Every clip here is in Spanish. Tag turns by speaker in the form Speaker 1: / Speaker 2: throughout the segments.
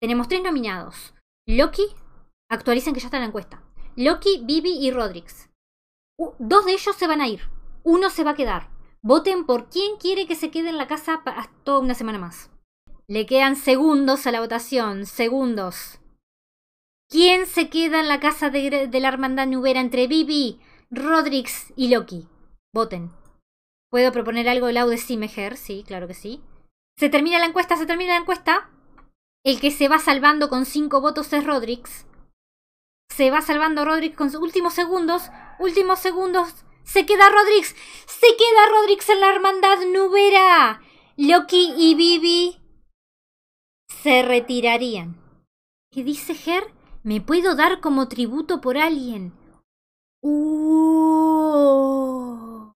Speaker 1: Tenemos tres nominados. Loki, actualicen que ya está en la encuesta. Loki, Vivi y Rodrix. dos de ellos se van a ir. Uno se va a quedar. Voten por quién quiere que se quede en la casa toda una semana más. Le quedan segundos a la votación. Segundos. ¿Quién se queda en la casa de, la hermandad nubera entre Vivi, Rodrix y Loki? Voten. ¿Puedo proponer algo Lau de Sí, claro que sí. Se termina la encuesta, se termina la encuesta. El que se va salvando con cinco votos es Rodrix Se va salvando Rodrix con sus últimos segundos. Últimos segundos. Se queda Rodrix Se queda Rodrix en la hermandad nubera. Loki y Bibi se retirarían. ¿Qué dice Ger? Me puedo dar como tributo por alguien. ¡Uh!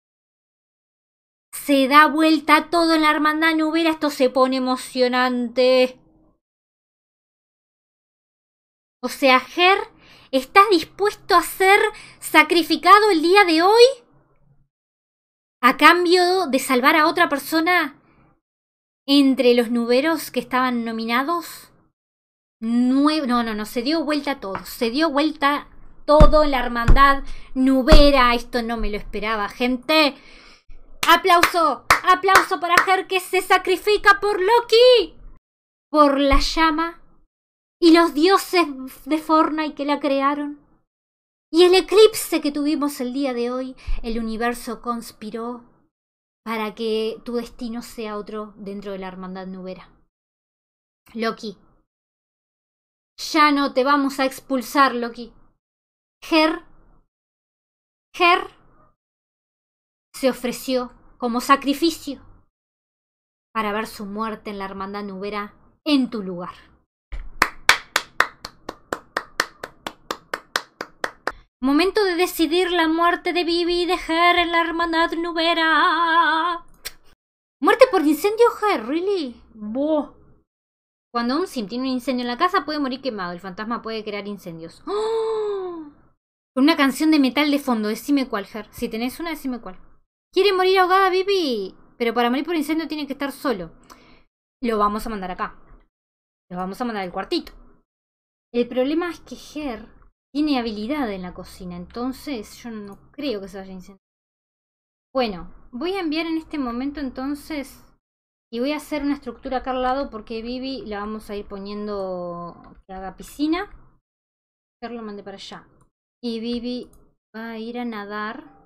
Speaker 1: Se da vuelta todo en la hermandad nubera. Esto se pone emocionante. O sea, Ger, ¿estás dispuesto a ser sacrificado el día de hoy? A cambio de salvar a otra persona entre los nuberos que estaban nominados. no, no, no, se dio vuelta todo. Se dio vuelta todo, la hermandad nubera. Esto no me lo esperaba, gente. ¡Aplauso! ¡Aplauso para Ger que se sacrifica por Loki! Por la llama y los dioses de Fortnite que la crearon. Y el eclipse que tuvimos el día de hoy, el universo conspiró para que tu destino sea otro dentro de la hermandad nubera. Loki, ya no te vamos a expulsar, Loki. Ger, Ger se ofreció como sacrificio para ver su muerte en la hermandad nubera en tu lugar. Momento de decidir la muerte de Vivi y dejar en la hermandad nubera. Muerte por incendio, Her? really? Bo. Cuando un sim tiene un incendio en la casa puede morir quemado. El fantasma puede crear incendios. ¡Oh! Con una canción de metal de fondo. Decime cuál, Ger. Si tenés una, decime cuál. Quiere morir ahogada, bibi Pero para morir por incendio tiene que estar solo. Lo vamos a mandar acá. Lo vamos a mandar al cuartito. El problema es que Ger tiene habilidad en la cocina, entonces yo no creo que se vaya a incendiar. Bueno, voy a enviar en este momento entonces y voy a hacer una estructura acá al lado porque Vivi la vamos a ir poniendo que haga piscina. Carlos lo mandé para allá. Y Vivi va a ir a nadar.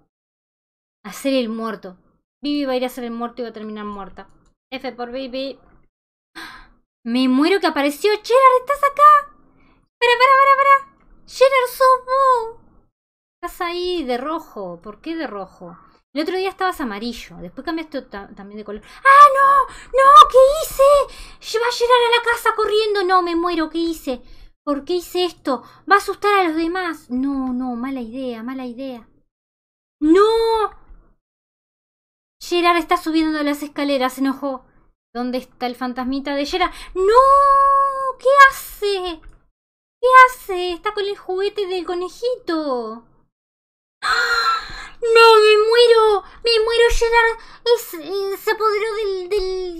Speaker 1: A hacer el muerto. Vivi va a ir a hacer el muerto y va a terminar muerta. F por Vivi. Me muero que apareció. Gerard, estás acá. Para, para, para, para. Gerard, sos Estás ahí de rojo. ¿Por qué de rojo? El otro día estabas amarillo. Después cambiaste también de color. ¡Ah, no! ¡No! ¿Qué hice? Lleva a a la casa corriendo. No, me muero. ¿Qué hice? ¿Por qué hice esto? Va a asustar a los demás. No, no. Mala idea, mala idea. ¡No! Gerard está subiendo las escaleras. Se enojó. ¿Dónde está el fantasmita de Gerard? ¡No! ¿Qué hace? ¿Qué hace? Está con el juguete del conejito. ¡Ah! ¡No, me muero! ¡Me muero, Gerard! Eh, se apoderó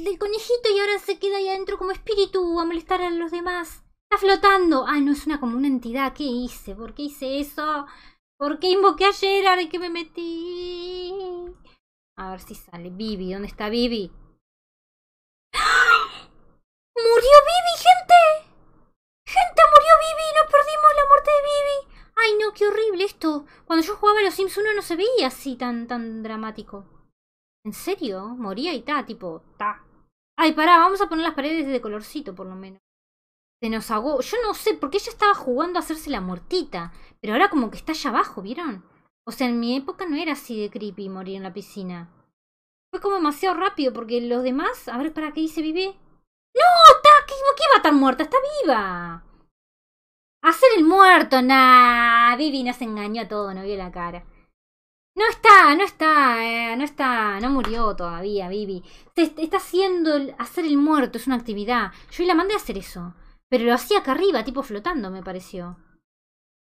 Speaker 1: del, conejito y ahora se queda ahí adentro como espíritu a molestar a los demás. Está flotando. Ah, no, es una como una entidad. ¿Qué hice? ¿Por qué hice eso? ¿Por qué invoqué a Gerard? y que me metí? A ver si sale. Vivi, ¿dónde está Vivi? tan, tan dramático. ¿En serio? Moría y ta, tipo, ta. Ay, pará, vamos a poner las paredes de colorcito por lo menos. Se nos ahogó. Yo no sé, porque ella estaba jugando a hacerse la muertita. Pero ahora como que está allá abajo, ¿vieron? O sea, en mi época no era así de creepy morir en la piscina. Fue como demasiado rápido, porque los demás... A ver, ¿para qué dice vive? ¡No! Está, ¿qué, iba va a estar muerta? ¡Está viva! Hacer el muerto, na, Vivi nos engañó a todo, no vio la cara. No está, no está, eh, no está, no murió todavía, Bibi. está haciendo hacer el muerto, es una actividad. Yo la mandé a hacer eso. Pero lo hacía acá arriba, tipo flotando, me pareció.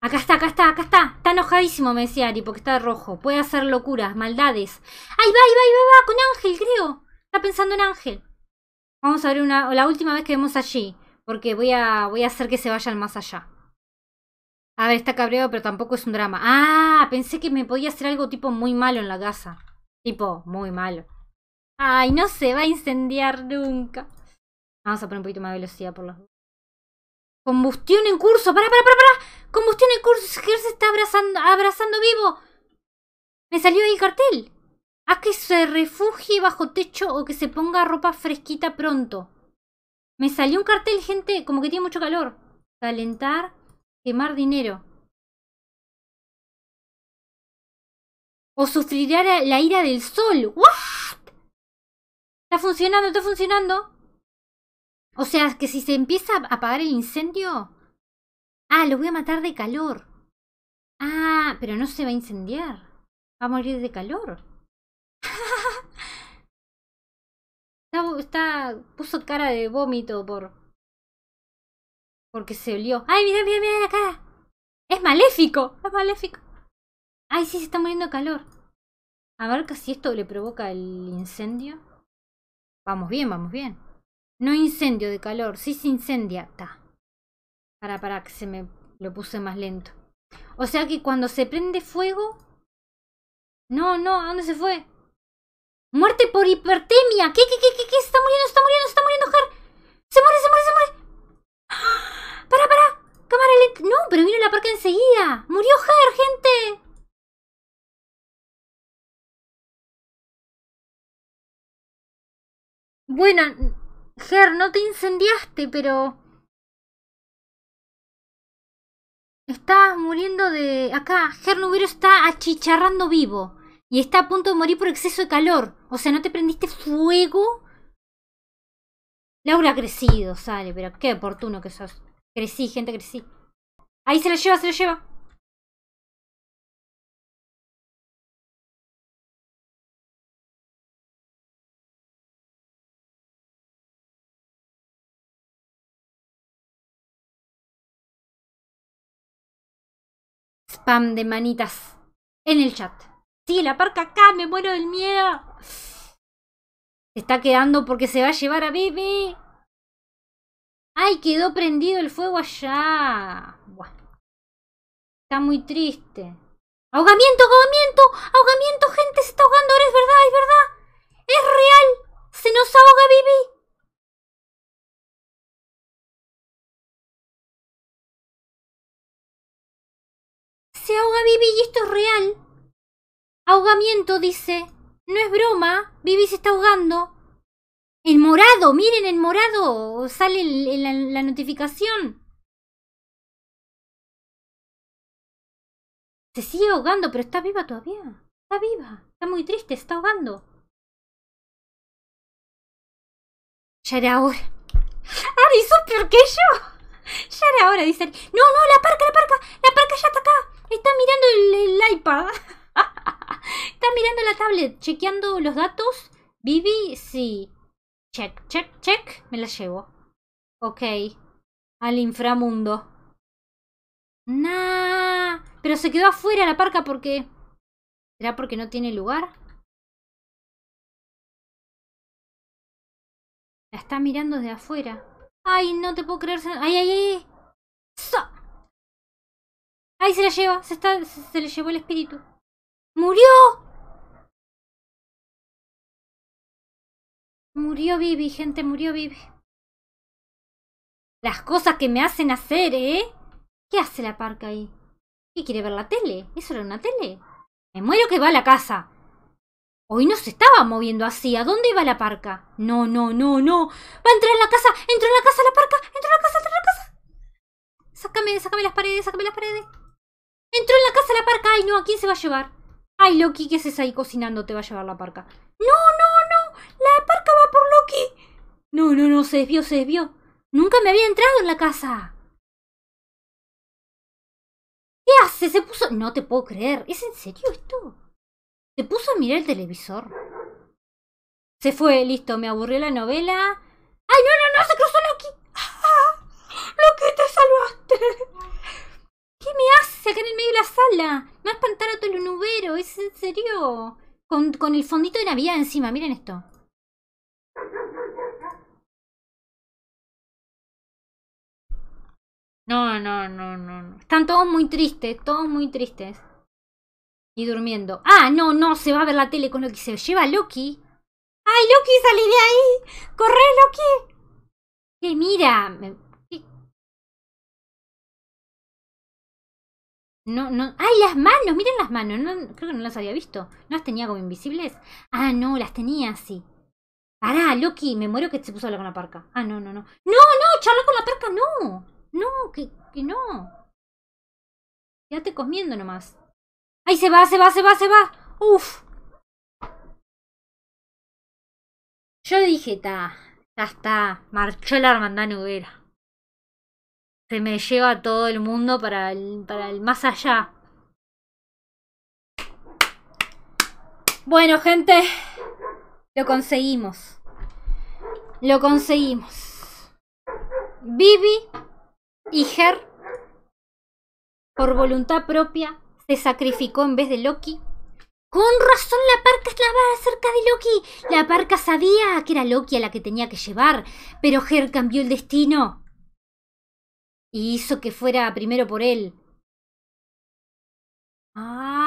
Speaker 1: Acá está, acá está, acá está. Está enojadísimo, me decía Ari, porque está rojo. Puede hacer locuras, maldades. ¡Ay, va, ahí va, ahí va, Con Ángel, creo. Está pensando en Ángel. Vamos a ver una, la última vez que vemos allí. Porque voy a, voy a hacer que se vayan más allá. A ah, ver, está cabreado, pero tampoco es un drama. Ah, pensé que me podía hacer algo tipo muy malo en la casa. Tipo, muy malo. Ay, no se va a incendiar nunca. Vamos a poner un poquito más de velocidad por las Combustión en curso. ¡Para, para, para, para! Combustión en curso. jefe se está abrazando, abrazando vivo. Me salió ahí el cartel. Haz que se refugie bajo techo o que se ponga ropa fresquita pronto. Me salió un cartel, gente, como que tiene mucho calor. Calentar quemar dinero. O sufrirá la ira del sol. ¿What? Está funcionando, está funcionando. O sea, que si se empieza a apagar el incendio. Ah, lo voy a matar de calor. Ah, pero no se va a incendiar. Va a morir de calor. está. puso cara de vómito por. Porque se olió. ¡Ay, mira, mira, mira la cara! ¡Es maléfico! ¡Es maléfico! ¡Ay, sí, se está muriendo de calor! A ver ¿casi si esto le provoca el incendio. Vamos bien, vamos bien. No incendio de calor, sí se incendia. Está. Para, para, que se me lo puse más lento. O sea que cuando se prende fuego... No, no, ¿a dónde se fue? Muerte por hipertemia. ¿Qué, qué, qué, qué, qué? está muriendo, está muriendo, se está muriendo, Jar. Se muere, se muere, se muere. ¡Para, para! ¡Cámara lenta! ¡No, pero vino la parca enseguida! ¡Murió Ger, gente!
Speaker 2: Bueno, Ger, no te incendiaste, pero...
Speaker 1: Estás muriendo de... Acá, Ger Nubero está achicharrando vivo. Y está a punto de morir por exceso de calor. O sea, ¿no te prendiste fuego? Laura ha crecido, sale, pero qué oportuno que sos.
Speaker 2: Crecí, gente, crecí. Ahí se lo lleva, se lo lleva. Spam de manitas
Speaker 1: en el chat. Sí, la parca acá, me muero del miedo. Se está quedando porque se va a llevar a Bibi ¡Ay, quedó prendido el fuego allá! Está muy triste. ¡Ahogamiento, ahogamiento! ¡Ahogamiento, gente! ¡Se está ahogando ahora! ¡Es verdad, es verdad! ¡Es real!
Speaker 2: ¡Se nos ahoga, Bibi! Se ahoga Bibi y esto es real.
Speaker 1: Ahogamiento, dice. No es broma. Bibi se está ahogando. ¡El morado, miren, el morado sale la, notificación.
Speaker 2: Se sigue ahogando, pero está
Speaker 1: viva todavía. Está viva. Está muy triste, está ahogando. Ya era hora. Ari, sos peor que yo. Ya era hora, dice No, no, la parca, la parca. La parca ya está acá. Está mirando el, el iPad. está mirando la tablet, chequeando los datos. Vivi, sí. Check, check, check. Me la llevo. Ok. Al inframundo. Nah. Pero se quedó afuera la parca porque...
Speaker 2: ¿Será porque no tiene lugar?
Speaker 1: La está mirando desde afuera. Ay, no te puedo creer. Ay, ay, ay. So. Ay, se la lleva. Se, está, se le llevó el espíritu. ¡Murió! Murió Vivi, gente, murió Vivi. Las cosas que me hacen hacer, ¿eh? ¿Qué hace la parca ahí? ¿Qué quiere ver la tele? ¿Eso era una tele? Me muero que va a la casa. Hoy no se estaba moviendo así. ¿A dónde iba la parca? No, no, no, no. Va a entrar en la casa. Entró en la casa la parca. Entró en la casa, entró en la casa. Sácame, sácame las paredes, sácame las paredes. Entró en la casa la parca. Ay, no, ¿a quién se va a llevar? Ay, Loki, ¿qué haces ahí cocinando? Te va a llevar la parca. No, no, no, no, se desvió, se desvió. Nunca me había entrado en la casa. ¿Qué hace? Se puso... No te puedo creer. ¿Es en serio esto? Se puso a mirar el televisor. Se fue, listo, me aburrió la novela. ¡Ay, no, no, no! ¡Se cruzó Loki! ¡Ah! ¡Loki, te salvaste! ¿Qué me hace acá en el medio de la sala? Me ha espantado todo el nubero, ¿es en serio? Con, con el fondito de Navidad encima, miren esto. No, no, no, no, no. Están todos muy tristes, todos muy tristes. Y durmiendo. Ah, no, no, se va a ver la tele con Loki. Se lleva Loki. ¡Ay, Loki, salí de ahí! ¡Corre, Loki! ¡Que mira! No, no. ¡Ay, las manos! Miren las manos. No, creo que no las había visto. ¿No las tenía como invisibles? Ah, no, las tenía así. Pará, Loki, me muero que se puso a hablar con la parca. Ah, no, no, no. ¡No, no! ¡Charla con la parca! ¡No! No, que, que no. Quédate comiendo nomás. Ahí se va, se
Speaker 2: va, se va, se va! ¡Uf! Yo
Speaker 1: dije, ta, ya está, marchó la hermandad nubera. Se me lleva todo el mundo para el, para el más allá. Bueno, gente, lo conseguimos. Lo conseguimos. Vivi y Ger, por voluntad propia, se sacrificó en vez de Loki. Con razón la parca estaba cerca de Loki. La parca sabía que era Loki a la que tenía que llevar, pero Ger cambió el destino. Y hizo que fuera primero por él.
Speaker 2: Ah,